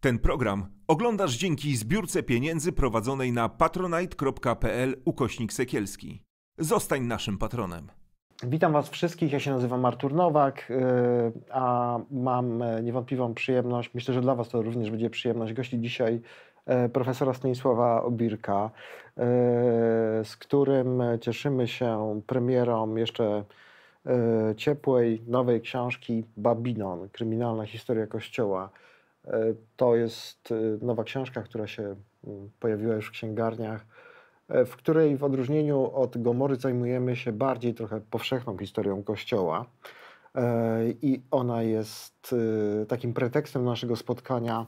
Ten program oglądasz dzięki zbiórce pieniędzy prowadzonej na patronite.pl ukośnik sekielski. Zostań naszym patronem. Witam Was wszystkich, ja się nazywam Artur Nowak, y, a mam e, niewątpliwą przyjemność, myślę, że dla Was to również będzie przyjemność, gości dzisiaj e, profesora Stanisława Obirka, e, z którym cieszymy się premierą jeszcze ciepłej, nowej książki Babinon, Kryminalna Historia Kościoła. E, to jest e, nowa książka, która się pojawiła już w księgarniach, e, w której w odróżnieniu od Gomory zajmujemy się bardziej trochę powszechną historią Kościoła. I ona jest takim pretekstem naszego spotkania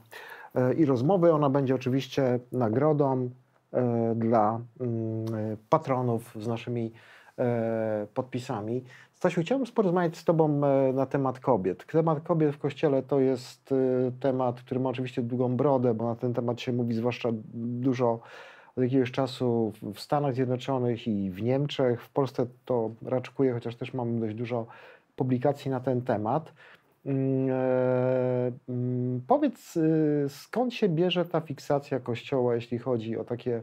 i rozmowy. Ona będzie oczywiście nagrodą dla patronów z naszymi podpisami. Stasiu, chciałbym porozmawiać z Tobą e, na temat kobiet. Temat kobiet w kościele to jest e, temat, który ma oczywiście długą brodę, bo na ten temat się mówi zwłaszcza dużo od jakiegoś czasu w Stanach Zjednoczonych i w Niemczech. W Polsce to raczkuje, chociaż też mamy dość dużo publikacji na ten temat. Mm, e, mm, powiedz, skąd się bierze ta fiksacja Kościoła, jeśli chodzi o takie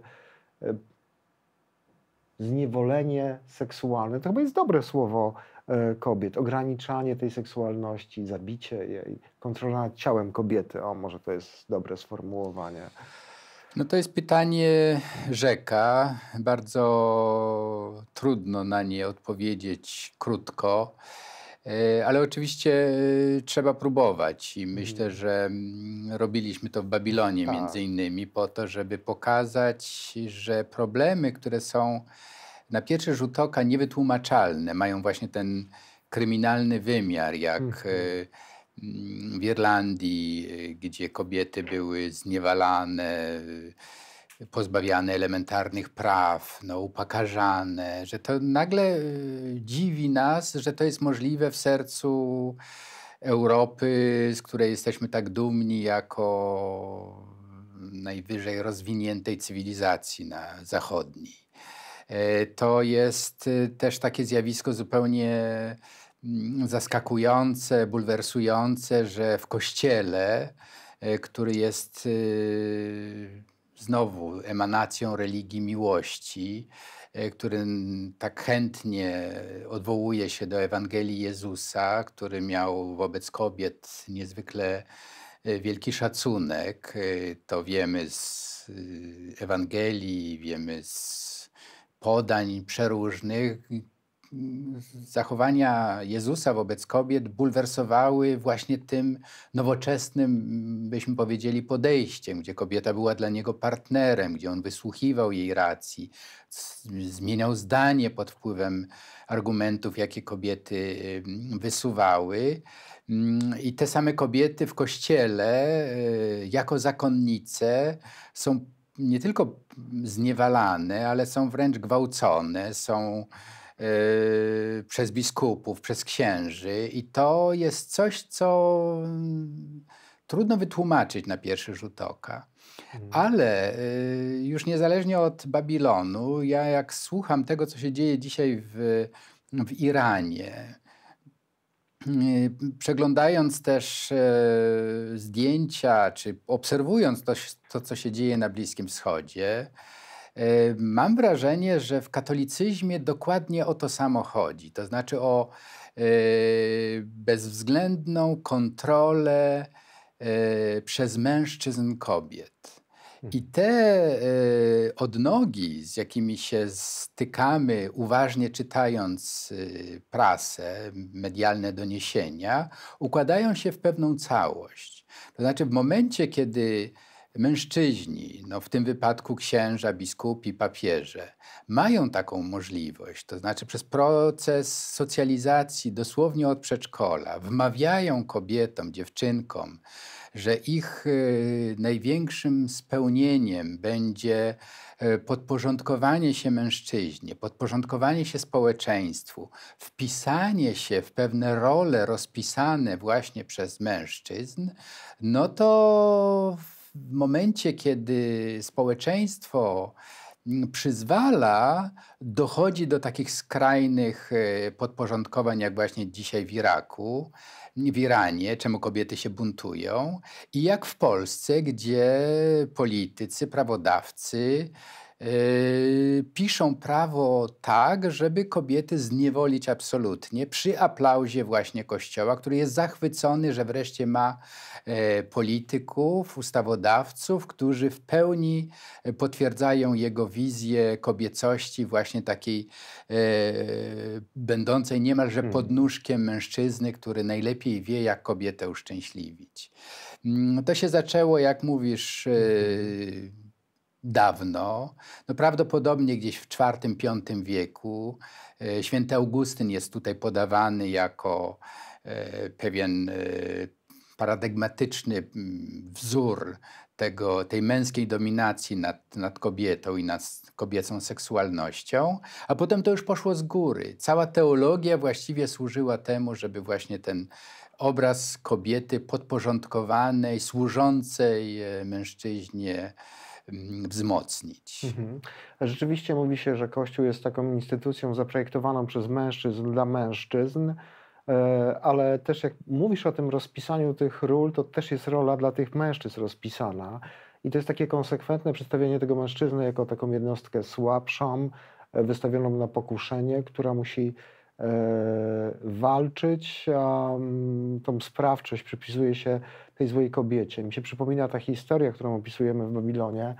zniewolenie seksualne, to chyba jest dobre słowo e, kobiet, ograniczanie tej seksualności, zabicie jej, kontrola nad ciałem kobiety. O, może to jest dobre sformułowanie. No to jest pytanie rzeka. Bardzo trudno na nie odpowiedzieć krótko. E, ale oczywiście e, trzeba próbować i myślę, mhm. że mm, robiliśmy to w Babilonie tak. między innymi po to, żeby pokazać, że problemy, które są na pierwszy rzut oka niewytłumaczalne, mają właśnie ten kryminalny wymiar, jak e, mhm. mm, w Irlandii, gdzie kobiety były zniewalane, pozbawiane elementarnych praw, no, upakarzane, że to nagle y, dziwi nas, że to jest możliwe w sercu Europy, z której jesteśmy tak dumni jako najwyżej rozwiniętej cywilizacji na zachodniej. E, to jest y, też takie zjawisko zupełnie mm, zaskakujące, bulwersujące, że w kościele, e, który jest y, znowu emanacją religii miłości, e, który tak chętnie odwołuje się do Ewangelii Jezusa, który miał wobec kobiet niezwykle e, wielki szacunek. E, to wiemy z Ewangelii, wiemy z podań przeróżnych, zachowania Jezusa wobec kobiet bulwersowały właśnie tym nowoczesnym, byśmy powiedzieli, podejściem, gdzie kobieta była dla niego partnerem, gdzie on wysłuchiwał jej racji, zmieniał zdanie pod wpływem argumentów, jakie kobiety mm, wysuwały. Mm, I te same kobiety w kościele, y, jako zakonnice, są nie tylko zniewalane, ale są wręcz gwałcone, są Y, przez biskupów, przez księży. I to jest coś, co mm, trudno wytłumaczyć na pierwszy rzut oka. Mhm. Ale y, już niezależnie od Babilonu, ja jak słucham tego, co się dzieje dzisiaj w, w Iranie, y, przeglądając też e, zdjęcia, czy obserwując to, to, co się dzieje na Bliskim Wschodzie, Mam wrażenie, że w katolicyzmie dokładnie o to samo chodzi, to znaczy o e, bezwzględną kontrolę e, przez mężczyzn kobiet. I mhm. te e, odnogi, z jakimi się stykamy, uważnie czytając y, prasę, medialne doniesienia, układają się w pewną całość. To znaczy, w momencie, kiedy mężczyźni, no w tym wypadku księża, biskupi, papieże, mają taką możliwość, to znaczy przez proces socjalizacji dosłownie od przedszkola, wmawiają kobietom, dziewczynkom, że ich y, największym spełnieniem będzie y, podporządkowanie się mężczyźnie, podporządkowanie się społeczeństwu, wpisanie się w pewne role rozpisane właśnie przez mężczyzn, no to w momencie, kiedy społeczeństwo mm, przyzwala, dochodzi do takich skrajnych e, podporządkowań, jak właśnie dzisiaj w Iraku, w Iranie, czemu kobiety się buntują, i jak w Polsce, gdzie politycy, prawodawcy, Yy, piszą prawo tak, żeby kobiety zniewolić absolutnie przy aplauzie właśnie Kościoła, który jest zachwycony, że wreszcie ma e, polityków, ustawodawców, którzy w pełni e, potwierdzają jego wizję kobiecości, właśnie takiej e, będącej niemalże hmm. pod podnóżkiem mężczyzny, który najlepiej wie, jak kobietę uszczęśliwić. Mm, to się zaczęło, jak mówisz, hmm, hmm, dawno, no prawdopodobnie gdzieś w IV-V wieku. E, święty Augustyn jest tutaj podawany jako e, pewien e, paradygmatyczny mm, wzór tego, tej męskiej dominacji nad, nad kobietą i nad kobiecą seksualnością, a potem to już poszło z góry. Cała teologia właściwie służyła temu, żeby właśnie ten obraz kobiety podporządkowanej, służącej mężczyźnie, Mm, wzmocnić. Mhm. Rzeczywiście mówi się, że Kościół jest taką instytucją zaprojektowaną przez mężczyzn dla mężczyzn, e, ale też jak mówisz o tym rozpisaniu tych ról, to też jest rola dla tych mężczyzn rozpisana. I to jest takie konsekwentne przedstawienie tego mężczyzny jako taką jednostkę słabszą, e, wystawioną na pokuszenie, która musi E, walczyć, a mm, tą sprawczość przypisuje się tej złej kobiecie. Mi się przypomina ta historia, którą opisujemy w Babilonie,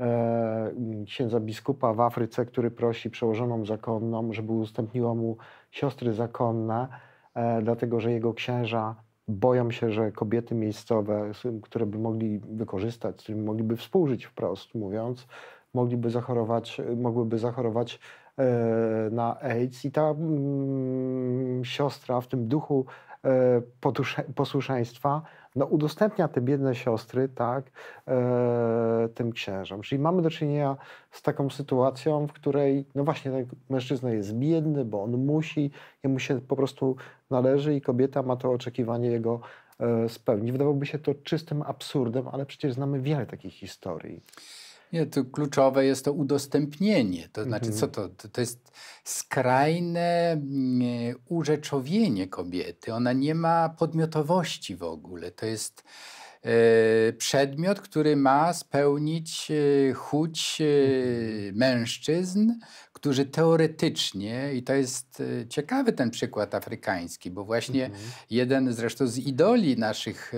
e, księdza biskupa w Afryce, który prosi przełożoną zakonną, żeby ustąpniła mu siostry zakonne, e, dlatego że jego księża boją się, że kobiety miejscowe, które by mogli wykorzystać, z którymi mogliby współżyć wprost mówiąc, mogliby zachorować, mogłyby zachorować E, na AIDS i ta mm, siostra w tym duchu e, posłuszeństwa no, udostępnia te biedne siostry tak, e, tym księżom. Czyli mamy do czynienia z taką sytuacją, w której no właśnie ten mężczyzna jest biedny, bo on musi, jemu się po prostu należy i kobieta ma to oczekiwanie jego spełnić. Wydawałoby się to czystym absurdem, ale przecież znamy wiele takich historii. Nie, to kluczowe jest to udostępnienie. To mhm. znaczy, co to? To jest skrajne mm, e, urzeczowienie kobiety. Ona nie ma podmiotowości w ogóle. To jest Y, przedmiot, który ma spełnić y, chuć y, mhm. mężczyzn, którzy teoretycznie, i to jest ciekawy ten przykład afrykański, bo właśnie mhm. jeden zresztą z idoli naszych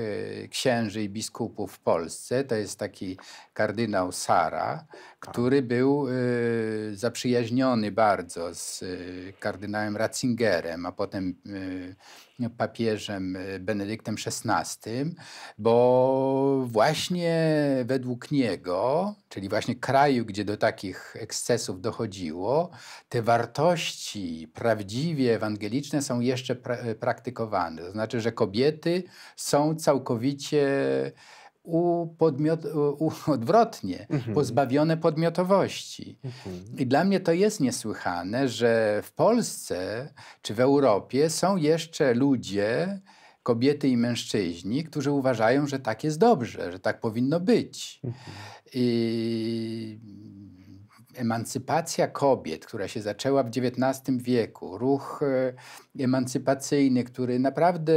księży i biskupów w Polsce, to jest taki kardynał Sara, tak. który był zaprzyjaźniony bardzo z kardynałem Ratzingerem, a potem papieżem y, Benedyktem XVI, bo właśnie według niego, czyli właśnie kraju, gdzie do takich ekscesów dochodziło, te wartości prawdziwie ewangeliczne są jeszcze pra praktykowane. To znaczy, że kobiety są całkowicie upodmiot, u, odwrotnie, mhm. pozbawione podmiotowości. Mhm. I dla mnie to jest niesłychane, że w Polsce czy w Europie są jeszcze ludzie, kobiety i mężczyźni, którzy uważają, że tak jest dobrze, że tak powinno być. Mhm. I emancypacja kobiet, która się zaczęła w XIX wieku, ruch e, emancypacyjny, który naprawdę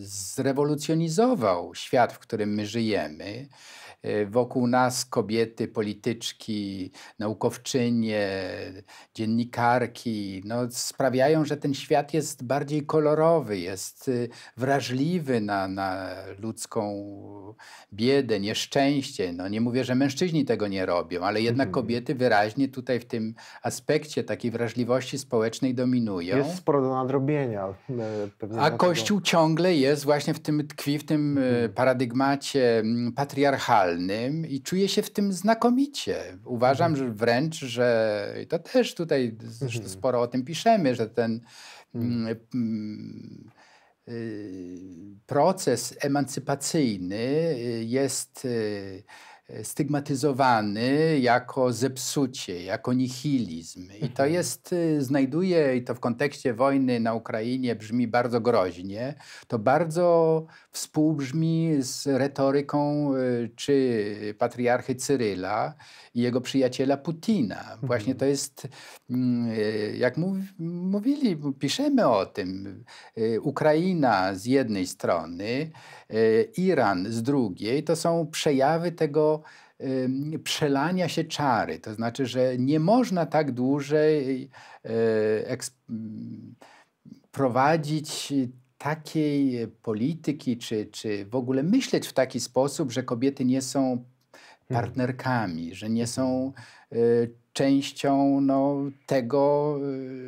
zrewolucjonizował świat, w którym my żyjemy, Y, wokół nas kobiety, polityczki, naukowczynie, dziennikarki no, sprawiają, że ten świat jest bardziej kolorowy, jest y, wrażliwy na, na ludzką biedę, nieszczęście. No, nie mówię, że mężczyźni tego nie robią, ale jednak mhm. kobiety wyraźnie tutaj w tym aspekcie takiej wrażliwości społecznej dominują. Jest sporo do nadrobienia. E, A Kościół ciągle jest właśnie w tym, tkwi w tym mhm. Y, paradygmacie mm, patriarchalnym realnym i czuję się w tym znakomicie. Uważam mhm. że wręcz, że to też tutaj mhm. sporo o tym piszemy, że ten mhm. mm, mm y, proces emancypacyjny y, jest y, stygmatyzowany jako zepsucie, jako nihilizm. I to mhm. jest, y, znajduje, i to w kontekście wojny na Ukrainie brzmi bardzo groźnie, to bardzo współbrzmi z retoryką y, czy patriarchy Cyryla i jego przyjaciela Putina. Właśnie mhm. to jest, mm, y, jak mówili, piszemy o tym, Ukraina z jednej strony, Iran z drugiej, to są przejawy tego przelania się czary. To znaczy, że nie można tak dłużej y, mm, prowadzić takiej polityki, czy, czy w ogóle myśleć w taki sposób, że kobiety nie są hmm. partnerkami, że nie są y, częścią no, tego,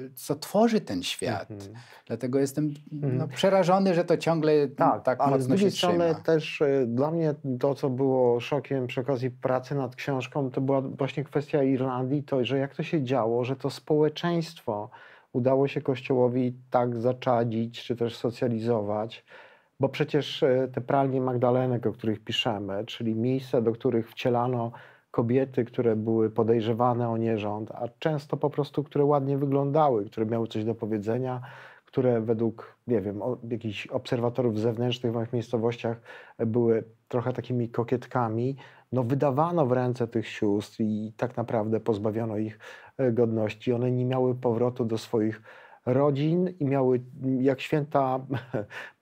y, co tworzy ten świat. Mhm. Dlatego jestem no, mhm. przerażony, że to ciągle tak, tak ale z drugiej strony też y, dla mnie to, co było szokiem przy okazji pracy nad książką, to była właśnie kwestia Irlandii, to, że jak to się działo, że to społeczeństwo udało się Kościołowi tak zaczadzić, czy też socjalizować, bo przecież y, te pralnie Magdalenek, o których piszemy, czyli miejsca, do których wcielano kobiety, które były podejrzewane o nierząd, a często po prostu, które ładnie wyglądały, które miały coś do powiedzenia, które według, nie wiem, jakichś obserwatorów zewnętrznych w moich miejscowościach były trochę takimi kokietkami, no wydawano w ręce tych sióstr i tak naprawdę pozbawiono ich e, godności. One nie miały powrotu do swoich rodzin i miały, jak święta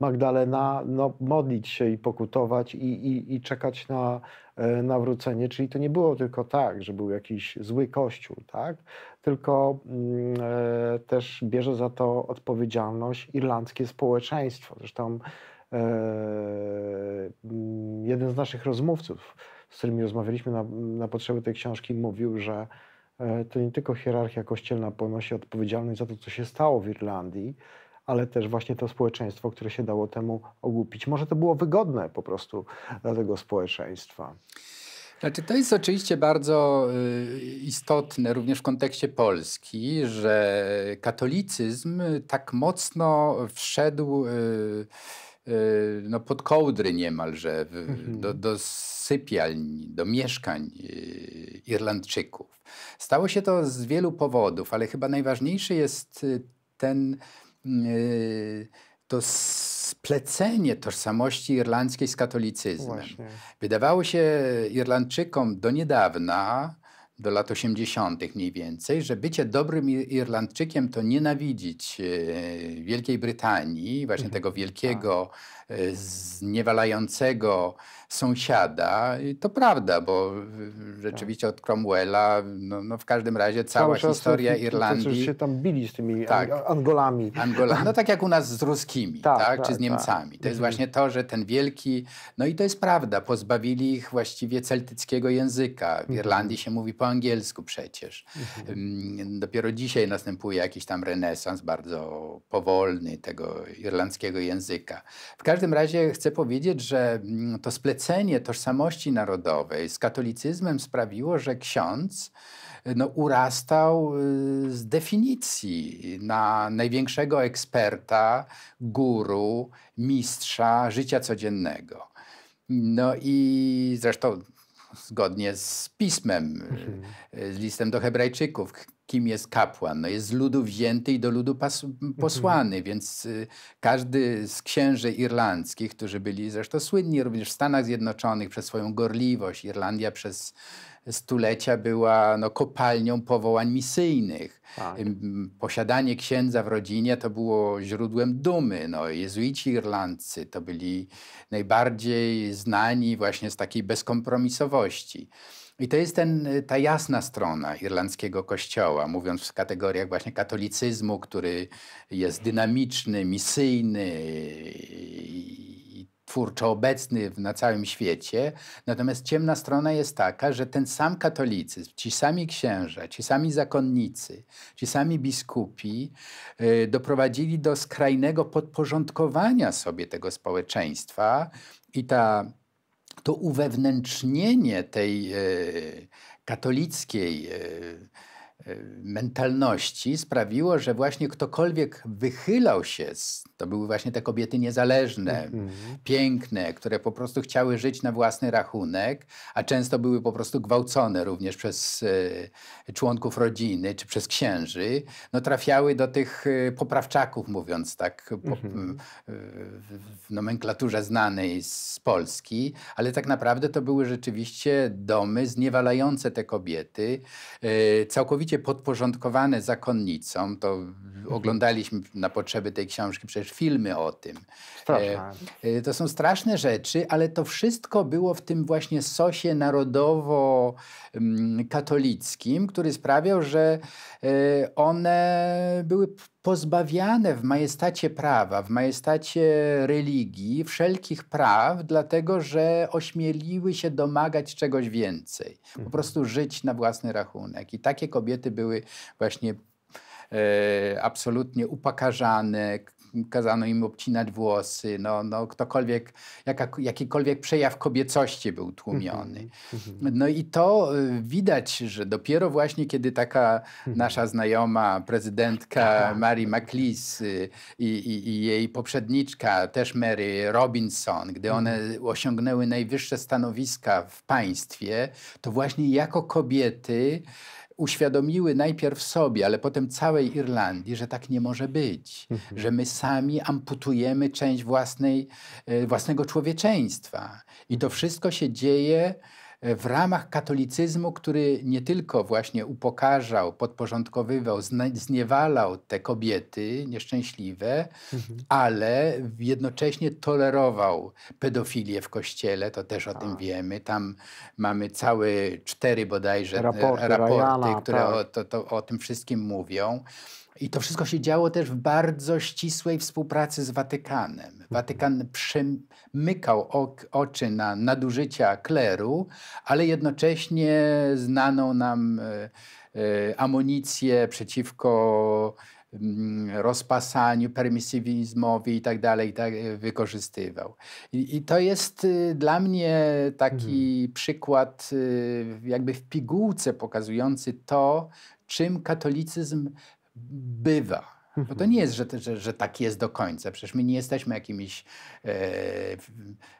Magdalena, no, modlić się i pokutować i, i, i czekać na e, nawrócenie. Czyli to nie było tylko tak, że był jakiś zły kościół, tak? tylko mm, e, też bierze za to odpowiedzialność irlandzkie społeczeństwo. Zresztą y, jeden z naszych rozmówców, z którymi rozmawialiśmy na, na potrzeby tej książki, mówił, że E, to nie tylko hierarchia kościelna ponosi odpowiedzialność za to, co się stało w Irlandii, ale też właśnie to społeczeństwo, które się dało temu ogłupić. Może to było wygodne po prostu dla tego społeczeństwa. Znaczy, to jest oczywiście bardzo y, istotne również w kontekście Polski, że katolicyzm tak mocno wszedł y, Y, no pod kołdry niemalże, w, mhm. do, do sypialni, do mieszkań y, Irlandczyków. Stało się to z wielu powodów, ale chyba najważniejszy jest y, ten to splecenie tożsamości irlandzkiej z katolicyzmem. Właśnie. Wydawało się Irlandczykom do niedawna, do lat 80. mniej więcej, że bycie dobrym Irlandczykiem to nienawidzić e, Wielkiej Brytanii, właśnie mhm. tego tak. wielkiego zniewalającego sąsiada. I to prawda, bo rzeczywiście od Cromwella, no, no w każdym razie cała historia czas, Irlandii... Przecież się tam bili z tymi tak, Angolami. no tak jak u nas z Ruskimi, tak, tak, czy tak, z tak. Niemcami. To jest mhm. właśnie to, że ten wielki... No i to jest prawda, pozbawili ich właściwie celtyckiego języka. W mhm. Irlandii się mówi po angielsku przecież. Mhm. Mm, dopiero dzisiaj następuje jakiś tam renesans bardzo powolny tego irlandzkiego języka. W każdym każdym razie chcę powiedzieć, że mm, to splecenie tożsamości narodowej z katolicyzmem sprawiło, że ksiądz y, no, urastał y, z definicji na największego eksperta, guru, mistrza życia codziennego. No i zresztą zgodnie z pismem, mhm. y, z listem do Hebrajczyków, kim jest kapłan. No jest z ludu wzięty i do ludu posłany, mhm. więc y, każdy z księży irlandzkich, którzy byli zresztą słynni również w Stanach Zjednoczonych przez swoją gorliwość, Irlandia przez stulecia była no, kopalnią powołań misyjnych. Tak. Posiadanie księdza w rodzinie to było źródłem dumy. No, jezuici irlandzcy to byli najbardziej znani właśnie z takiej bezkompromisowości. I to jest ten, y, ta jasna strona irlandzkiego kościoła, mówiąc w kategoriach właśnie katolicyzmu, który jest dynamiczny, misyjny i twórczo obecny na całym świecie. Natomiast ciemna strona jest taka, że ten sam katolicyzm, ci sami księża, ci sami zakonnicy, ci sami biskupi y, doprowadzili do skrajnego podporządkowania sobie tego społeczeństwa i ta to uwewnętrznienie tej e, katolickiej e, e, mentalności sprawiło, że właśnie ktokolwiek wychylał się z to były właśnie te kobiety niezależne, mm -hmm. piękne, które po prostu chciały żyć na własny rachunek, a często były po prostu gwałcone również przez y, członków rodziny czy przez księży. No trafiały do tych y, poprawczaków, mówiąc tak po, mm -hmm. y, w nomenklaturze znanej z Polski, ale tak naprawdę to były rzeczywiście domy zniewalające te kobiety, całkowicie podporządkowane zakonnicom. To mm -hmm. oglądaliśmy na potrzeby tej książki przecież filmy o tym. E, e, to są straszne rzeczy, ale to wszystko było w tym właśnie sosie narodowo-katolickim, mm, który sprawiał, że e, one były pozbawiane w majestacie prawa, w majestacie religii wszelkich praw, dlatego że ośmieliły się domagać czegoś więcej, po mhm. prostu żyć na własny rachunek. I takie kobiety były właśnie e, absolutnie upakarzane, kazano im obcinać włosy, no, no ktokolwiek, jaka, jakikolwiek przejaw kobiecości był tłumiony. Mhm, mhm. No i to y, widać, że dopiero właśnie kiedy taka mhm. nasza znajoma prezydentka tak, tak, Mary tak, McLeese i, y, i, i jej poprzedniczka, też Mary Robinson, gdy one osiągnęły najwyższe stanowiska w państwie, to właśnie jako kobiety uświadomiły najpierw sobie, ale potem całej Irlandii, że tak nie może być, mhm. że my sami amputujemy część własnej, e, własnego człowieczeństwa. I to wszystko się dzieje E, w ramach katolicyzmu, który nie tylko właśnie upokarzał, podporządkowywał, zniewalał te kobiety nieszczęśliwe, mhm. ale jednocześnie tolerował pedofilię w kościele, to też o A. tym tak. wiemy. Tam mamy całe cztery bodajże raporty, raporty Rajana, które tak. o, to, to, o tym wszystkim mówią. I to wszystko się działo też w bardzo ścisłej współpracy z Watykanem. Mhm. Watykan przymykał ok, oczy na nadużycia kleru, ale jednocześnie znaną nam y, amunicję przeciwko mm, rozpasaniu, permisywizmowi i tak dalej tak, e, wykorzystywał. I, I, to jest y, dla mnie taki mhm. przykład y, jakby w pigułce pokazujący to, czym katolicyzm bywa. Bo no to nie jest, mhm. że, że, że tak jest do końca. Przecież my nie jesteśmy jakimiś e,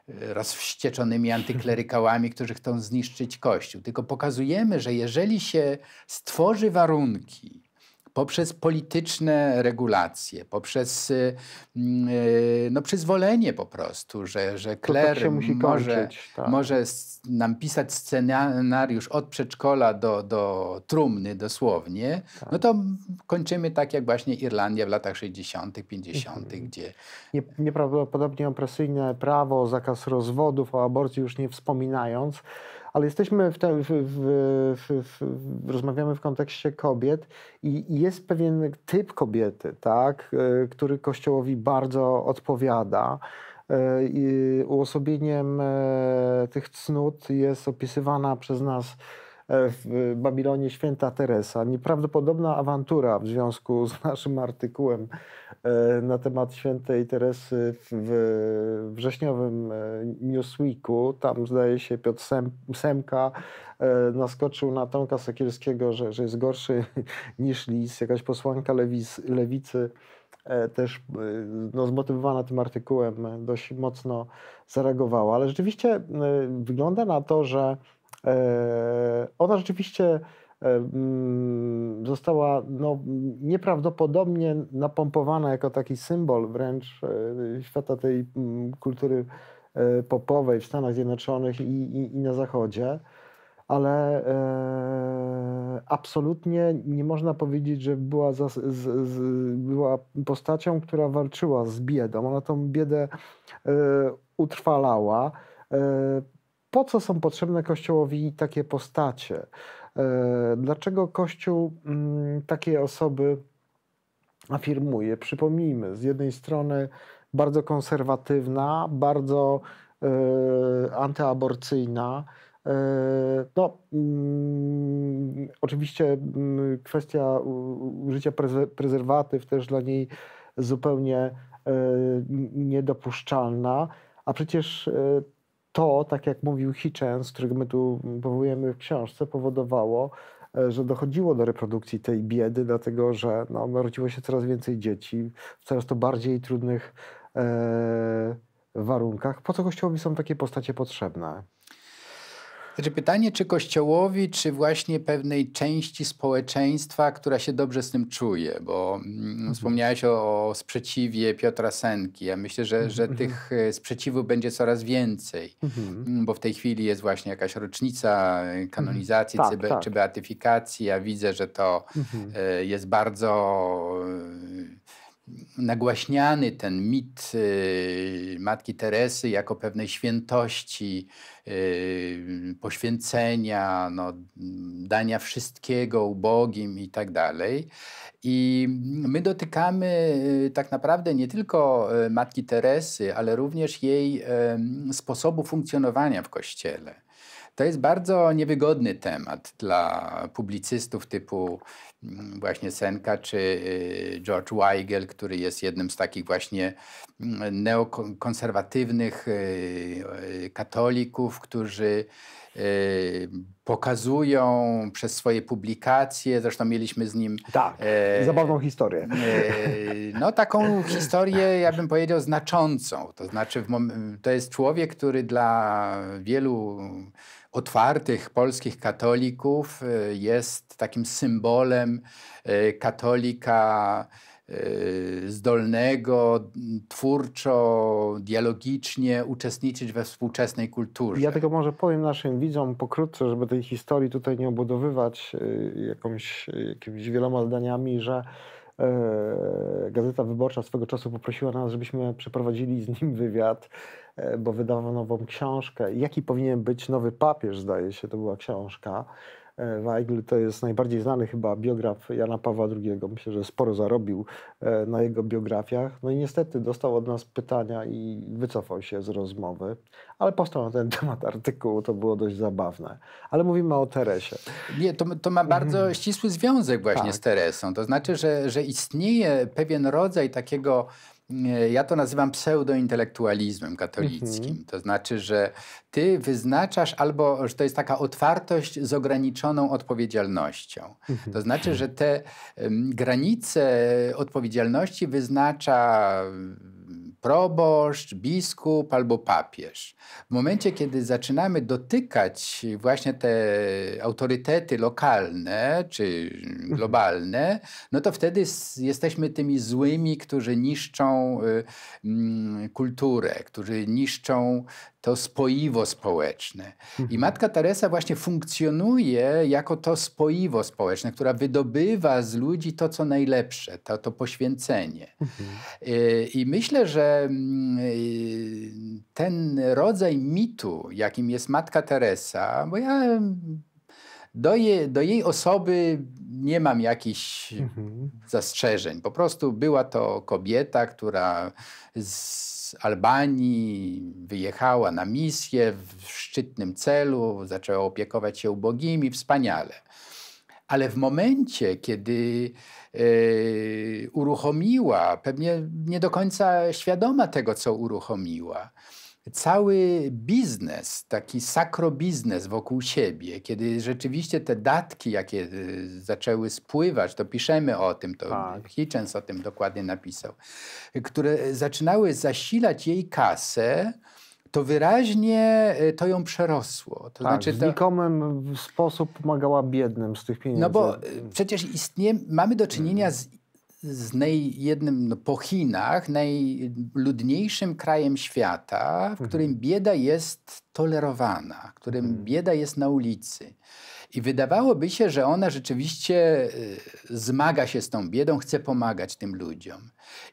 rozwścieczonymi antyklerykałami, którzy chcą zniszczyć Kościół. Tylko pokazujemy, że jeżeli się stworzy warunki, poprzez polityczne regulacje, poprzez y, y, no, przyzwolenie po prostu, że, że kler tak może, kończyć, tak. może nam pisać scenariusz od przedszkola do, do trumny dosłownie, tak. no to kończymy tak jak właśnie Irlandia w latach 60., 50., mhm. gdzie... Nie, nieprawdopodobnie opresyjne prawo, zakaz rozwodów, o aborcji już nie wspominając, ale jesteśmy w, w, w, rozmawiamy w kontekście kobiet i, i, jest pewien typ kobiety, tak, e, który Kościołowi bardzo odpowiada. E, uosobieniem e, tych cnót jest opisywana przez nas E, w Babilonie święta Teresa. Nieprawdopodobna awantura w związku z naszym artykułem e, na temat świętej Teresy w wrześniowym e, Newsweeku. Tam zdaje się Piotr Semka naskoczył na Tomka Sekielskiego, że, że jest gorszy niż Lis. Jakaś posłanka lewicy, lewicy też no, zmotywowana tym artykułem dość mocno zareagowała. Ale rzeczywiście wygląda na to, że E, ona rzeczywiście e, mm, została no, nieprawdopodobnie napompowana jako taki symbol wręcz e, świata tej mm, kultury popowej w Stanach Zjednoczonych i, i, i na Zachodzie, ale e, absolutnie nie można powiedzieć, że była, za, z, z, była postacią, która walczyła z biedą. Ona tą biedę e, utrwalała. E, po co są potrzebne Kościołowi takie postacie? E, dlaczego Kościół mm, takie osoby afirmuje? Przypomnijmy, z jednej strony bardzo konserwatywna, bardzo e, antyaborcyjna, e, no, mm, oczywiście mm, kwestia użycia prezerwatyw też dla niej zupełnie niedopuszczalna, a przecież to, tak jak mówił Hitchens, którego my tu powołujemy w książce, powodowało, e, że dochodziło do reprodukcji tej biedy, dlatego że no, narodziło się coraz więcej dzieci w coraz to bardziej trudnych e, warunkach. Po co Kościołowi są takie postacie potrzebne? Znaczy pytanie, czy Kościołowi, czy właśnie pewnej części społeczeństwa, która się dobrze z tym czuje, bo mm, mhm. wspomniałeś o, o, sprzeciwie Piotra Senki. Ja myślę, że, mhm, że mhm. tych e, sprzeciwów będzie coraz więcej, mhm. Mm, bo w tej chwili jest właśnie jakaś rocznica e, mhm. kanonizacji tak, czy, tak. czy beatyfikacji. Ja widzę, że to mhm. e, jest bardzo nagłaśniany ten mit y, Matki Teresy jako pewnej świętości, y, poświęcenia, no, dania wszystkiego ubogim i tak dalej. I my dotykamy y, tak naprawdę nie tylko Matki Teresy, ale również jej sposobu funkcjonowania w Kościele. To jest bardzo niewygodny temat dla publicystów typu Mm, właśnie Senka czy y, George Weigel, który jest jednym z takich właśnie mm, neokonserwatywnych y, y, katolików, którzy pokazują przez swoje publikacje, zresztą mieliśmy z nim... Tak, e, zabawną historię. E, no taką historię, ja bym powiedział, znaczącą. To znaczy, to jest człowiek, który dla wielu otwartych polskich katolików y, jest takim symbolem y, katolika y, zdolnego twórczo, dialogicznie uczestniczyć we współczesnej kulturze. Ja tego może powiem naszym widzom pokrótce, żeby tej historii tutaj nie obudowywać jakąś, jakimiś wieloma zdaniami, że e, Gazeta Wyborcza swego czasu poprosiła nas, żebyśmy przeprowadzili z nim wywiad E, bo wydawano nową książkę. Jaki powinien być nowy papież, zdaje się, to była książka. E, Weigl to jest najbardziej znany chyba biograf Jana Pawła II. Myślę, że sporo zarobił e, na jego biografiach. No i niestety dostał od nas pytania i wycofał się z rozmowy. Ale powstał na ten temat artykuł, to było dość zabawne. Ale mówimy o Teresie. Nie, to, to ma bardzo mhm. ścisły związek właśnie tak. z Teresą. To znaczy, że, że istnieje pewien rodzaj takiego E, ja to nazywam pseudointelektualizmem katolickim. Mhm. To znaczy, że ty wyznaczasz albo, że to jest taka otwartość z ograniczoną odpowiedzialnością. Mhm. To znaczy, że te granice odpowiedzialności wyznacza proboszcz, biskup albo papież. W momencie, kiedy zaczynamy dotykać właśnie te autorytety lokalne czy mhm. globalne, no to wtedy jesteśmy tymi złymi, którzy niszczą y, mm, kulturę, którzy niszczą to spoiwo społeczne. I mhm. Matka Teresa właśnie funkcjonuje jako to spoiwo społeczne, która wydobywa z ludzi to, co najlepsze, to, to poświęcenie. Mhm. Y, I myślę, że mm, y, ten rodzaj mitu, jakim jest Matka Teresa, bo ja do, je, do jej osoby nie mam jakichś mhm. zastrzeżeń. Po prostu była to kobieta, która z Albanii wyjechała na misję w szczytnym celu, zaczęła opiekować się ubogimi, wspaniale. Ale w momencie, kiedy yy, uruchomiła, pewnie nie do końca świadoma tego, co uruchomiła, cały biznes, taki sakrobiznes wokół siebie, kiedy rzeczywiście te datki, jakie y, zaczęły spływać, to piszemy o tym, to tak. Hitchens o tym dokładnie napisał, które zaczynały zasilać jej kasę, to wyraźnie y, to ją przerosło. To tak, znaczy, w znikomym sposób pomagała biednym z tych pieniędzy. No bo y, przecież istnie... mamy do czynienia z z naj, jednym, no, po Chinach, najludniejszym krajem świata, w mhm. którym bieda jest tolerowana, w którym mhm. bieda jest na ulicy. I wydawałoby się, że ona rzeczywiście y, zmaga się z tą biedą, chce pomagać tym ludziom.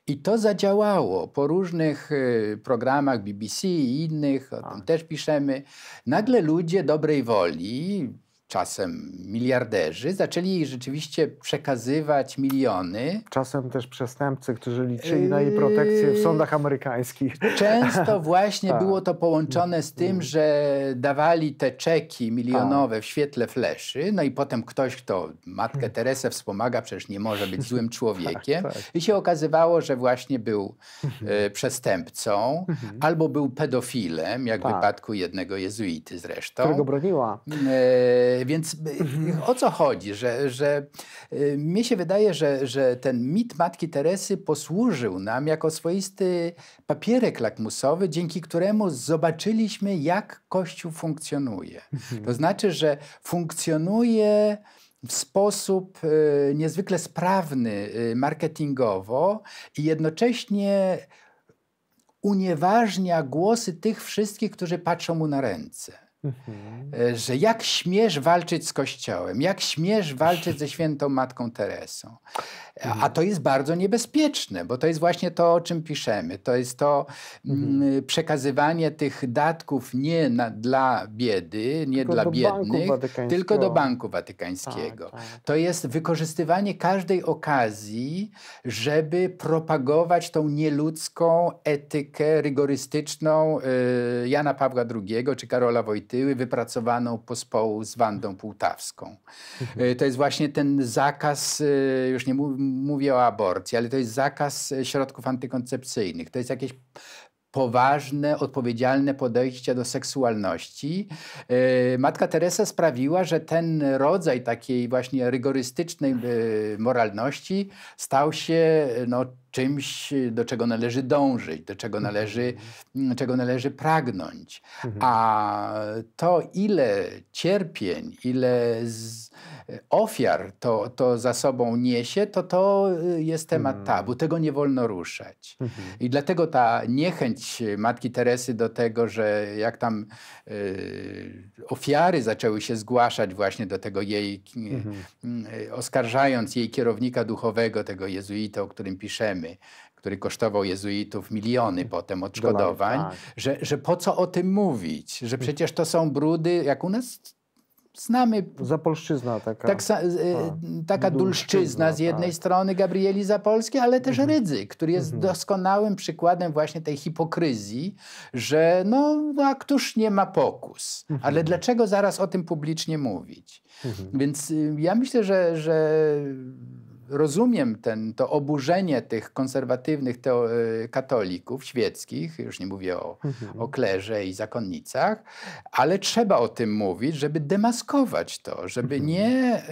I to zadziałało po różnych y, programach BBC i innych, o tym tak. też piszemy. Nagle ludzie dobrej woli, czasem miliarderzy, zaczęli rzeczywiście przekazywać miliony. Czasem też przestępcy, którzy liczyli na jej protekcję w yy, sądach amerykańskich. Często właśnie tak. było to połączone z tym, mm. że dawali te czeki milionowe w świetle fleszy, no i potem ktoś, kto matkę hmm. Teresę wspomaga, przecież nie może być złym tak, człowiekiem. Tak. I się okazywało, że właśnie był mhm. e, przestępcą mhm. albo był pedofilem, jak w wypadku jednego jezuity zresztą. Którego broniła. E, więc y, mhm. o co chodzi? Że, że y, mnie się wydaje, że, że ten mit Matki Teresy posłużył nam jako swoisty papierek lakmusowy, dzięki któremu zobaczyliśmy, jak Kościół funkcjonuje. Mhm. To znaczy, że funkcjonuje w sposób y, niezwykle sprawny y, marketingowo i jednocześnie unieważnia głosy tych wszystkich, którzy patrzą mu na ręce. Mhm. E, że jak śmiesz walczyć z Kościołem, jak śmiesz walczyć ze świętą Matką Teresą. E, a mhm. to jest bardzo niebezpieczne, bo to jest właśnie to, o czym piszemy. To jest to mm, mhm. przekazywanie tych datków nie na, dla biedy, nie tylko dla biednych, tylko do Banku Watykańskiego. Tak, tak. To jest wykorzystywanie każdej okazji, żeby propagować tą nieludzką etykę rygorystyczną y, Jana Pawła II czy Karola Wojtyła wypracowaną wypracowaną pospołu z Wandą Półtawską. E, to jest właśnie ten zakaz, e, już nie mówię o aborcji, ale to jest zakaz e, środków antykoncepcyjnych. To jest jakieś poważne, odpowiedzialne podejście do seksualności. Matka Teresa sprawiła, że ten rodzaj takiej właśnie rygorystycznej moralności stał się no, czymś, do czego należy dążyć, do czego należy, mhm. czego należy pragnąć. Mhm. A to, ile cierpień, ile ofiar to, to za sobą niesie, to to y, jest temat mhm. tabu. Tego nie wolno ruszać. I dlatego ta niechęć matki Teresy do tego, że jak tam y, ofiary zaczęły się zgłaszać właśnie do tego jej, y, oskarżając jej kierownika duchowego, tego jezuita, o którym piszemy, Bohemy, który kosztował jezuitów miliony potem odszkodowań, Dolarów, tak. że, że po co o tym mówić, że hmm. przecież to są brudy, jak u nas znamy... Zapolszczyzna taka. Tak, a, e, tak. taka dulszczyzna z jednej tak. strony Gabrieli Zapolskiej, ale też mhm. który jest mhm. doskonałym przykładem właśnie tej hipokryzji, że no, no, a któż nie ma pokus? Mhm. Ale dlaczego zaraz o tym publicznie mówić? Mhm. Więc y, ja myślę, że, że rozumiem ten, to oburzenie tych konserwatywnych e, katolików świeckich, już nie mówię o, mhm. o klerze i zakonnicach, ale trzeba o tym mówić, żeby demaskować to, żeby mhm. nie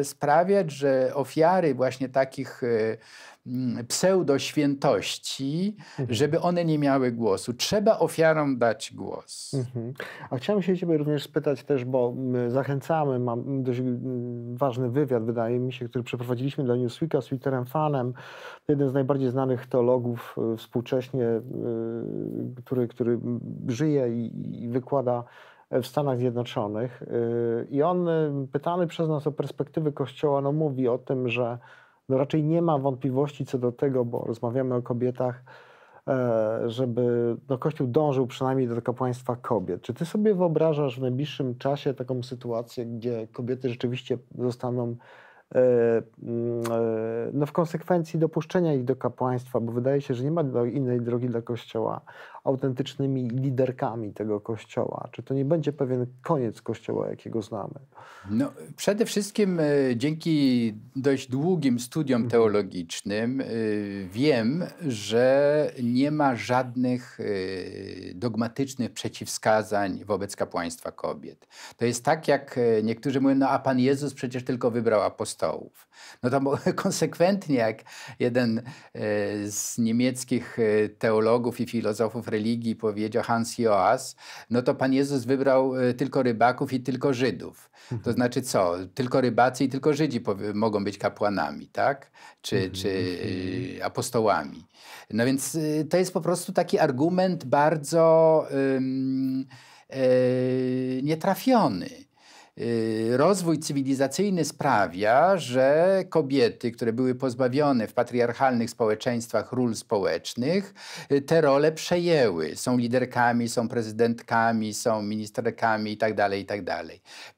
y, sprawiać, że ofiary właśnie takich y, Mm, pseudoświętości, mhm. żeby one nie miały głosu. Trzeba ofiarom dać głos. Mhm. A chciałem się Ciebie również spytać też, bo zachęcamy, mam dość mm, ważny wywiad, wydaje mi się, który przeprowadziliśmy dla Newsweeka z Fanem, jeden z najbardziej znanych teologów e, współcześnie, e, który, który żyje i, i wykłada w Stanach Zjednoczonych. E, I on, pytany przez nas o perspektywy Kościoła, no mówi o tym, że no raczej nie ma wątpliwości co do tego, bo rozmawiamy o kobietach, e, żeby no Kościół dążył przynajmniej do kapłaństwa kobiet. Czy ty sobie wyobrażasz w najbliższym czasie taką sytuację, gdzie kobiety rzeczywiście zostaną e, mm, e, no w konsekwencji dopuszczenia ich do kapłaństwa, bo wydaje się, że nie ma innej drogi dla Kościoła, autentycznymi liderkami tego kościoła? Czy to nie będzie pewien koniec kościoła, jakiego znamy? No, przede wszystkim e, dzięki dość długim studiom mhm. teologicznym e, wiem, że nie ma żadnych e, dogmatycznych przeciwwskazań wobec kapłaństwa kobiet. To jest tak, jak niektórzy mówią, no a Pan Jezus przecież tylko wybrał apostołów. No to konsekwentnie, jak jeden z niemieckich teologów i filozofów religii powiedział Hans Joas, no to Pan Jezus wybrał e, tylko rybaków i tylko Żydów. To mhm. znaczy co? Tylko rybacy i tylko Żydzi mogą być kapłanami, tak? Czy, mhm, czy mhm. apostołami. No więc y, to jest po prostu taki argument bardzo um, e, nietrafiony. Y, rozwój cywilizacyjny sprawia, że kobiety, które były pozbawione w patriarchalnych społeczeństwach ról społecznych, y, te role przejęły. Są liderkami, są prezydentkami, są ministerkami itd. Tak itd. Tak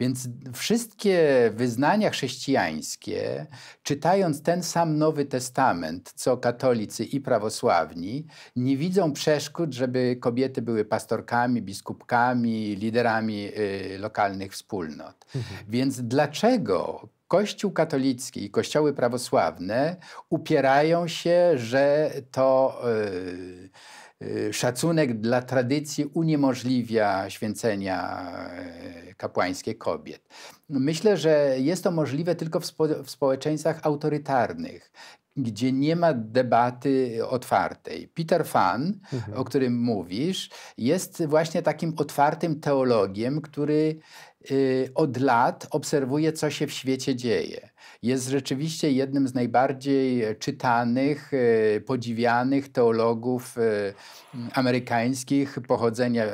Więc wszystkie wyznania chrześcijańskie, czytając ten sam Nowy Testament, co katolicy i prawosławni, nie widzą przeszkód, żeby kobiety były pastorkami, biskupkami, liderami y, lokalnych wspólnot. Mhm. Więc dlaczego Kościół katolicki i kościoły prawosławne upierają się, że to y, y, szacunek dla tradycji uniemożliwia święcenia e, kapłańskie kobiet. Myślę, że jest to możliwe tylko w, spo, w społeczeństwach autorytarnych, gdzie nie ma debaty otwartej. Peter Fan, mhm. o którym mówisz, jest właśnie takim otwartym teologiem, który Y, od lat obserwuje, co się w świecie dzieje. Jest rzeczywiście jednym z najbardziej czytanych, y, podziwianych teologów y, amerykańskich pochodzenia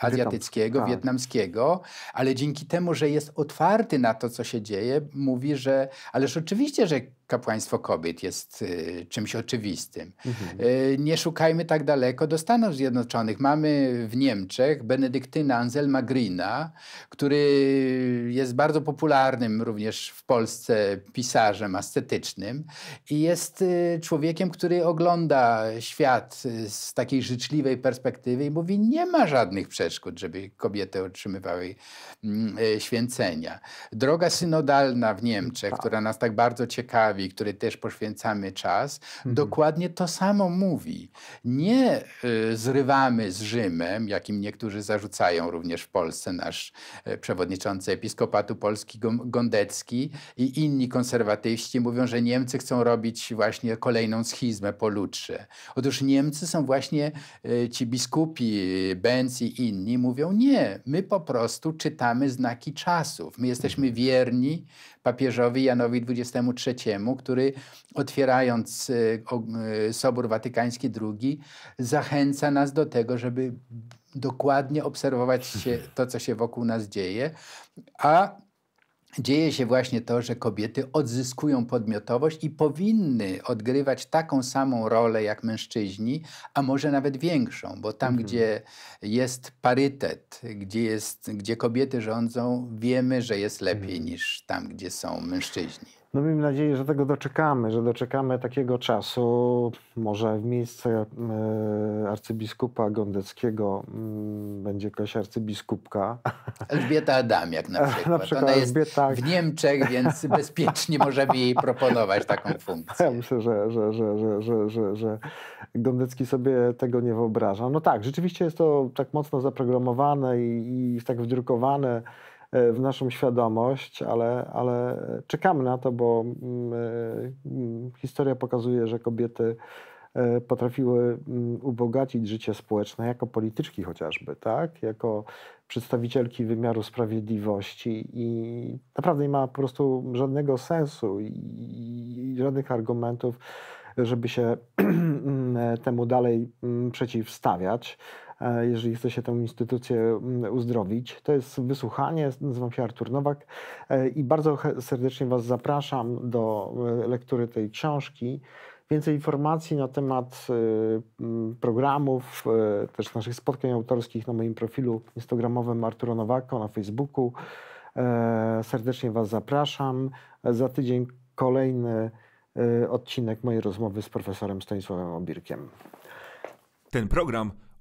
azjatyckiego, tak. wietnamskiego, ale dzięki temu, że jest otwarty na to, co się dzieje, mówi, że ależ oczywiście, że kapłaństwo kobiet jest y, czymś oczywistym. Mhm. Y, nie szukajmy tak daleko do Stanów Zjednoczonych. Mamy w Niemczech benedyktyna Anselma Grina, który jest bardzo popularnym również w Polsce pisarzem ascetycznym i jest y, człowiekiem, który ogląda świat z takiej życzliwej perspektywy i mówi, nie ma żadnych przeszkód, żeby kobiety otrzymywały mm, święcenia. Droga synodalna w Niemczech, tak. która nas tak bardzo ciekawi, Warszawi, której też poświęcamy czas, mhm. dokładnie to samo mówi. Nie y, zrywamy z Rzymem, jakim niektórzy zarzucają również w Polsce nasz y, przewodniczący Episkopatu Polski Gondecki i inni konserwatyści mówią, że Niemcy chcą robić właśnie kolejną schizmę po Lutrze. Otóż Niemcy są właśnie y, ci biskupi, Benz i inni, mówią nie, my po prostu czytamy znaki czasów. My jesteśmy mhm. wierni papieżowi Janowi XXIII, który otwierając y, y, Sobór Watykański II zachęca nas do tego, żeby dokładnie obserwować to, co się wokół nas dzieje, a dzieje się właśnie to, że kobiety odzyskują podmiotowość i powinny odgrywać taką samą rolę jak mężczyźni, a może nawet większą, bo tam, mhm. gdzie jest parytet, gdzie, jest, gdzie kobiety rządzą, wiemy, że jest lepiej mhm. niż tam, gdzie są mężczyźni. No miejmy nadzieję, że tego doczekamy, że doczekamy takiego czasu, może w miejsce e, arcybiskupa Gondeckiego mm, będzie jakaś arcybiskupka. Elżbieta Adamiak na przykład. Na przykład Ona jest w Niemczech, więc bezpiecznie możemy jej proponować taką funkcję. Ja myślę, że, że, że, że, że, że, że Gondecki sobie tego nie wyobraża. No tak, rzeczywiście jest to tak mocno zaprogramowane i, i tak wdrukowane E, w naszą świadomość, ale, ale czekamy na to, bo mm, e, mm, historia pokazuje, że kobiety e, potrafiły mm, ubogacić życie społeczne jako polityczki chociażby, tak? Jako przedstawicielki wymiaru sprawiedliwości i naprawdę nie ma po prostu żadnego sensu i żadnych argumentów, żeby się temu dalej przeciwstawiać. E, jeżeli chce się tę instytucję mm, uzdrowić. To jest wysłuchanie, nazywam się Artur Nowak e, i bardzo serdecznie Was zapraszam do e, lektury tej książki. Więcej informacji na temat programów, też naszych spotkań autorskich na moim profilu instagramowym Arturo Nowaka na Facebooku. Serdecznie Was zapraszam. Za tydzień kolejny odcinek mojej rozmowy z profesorem Stanisławem Obirkiem. Ten program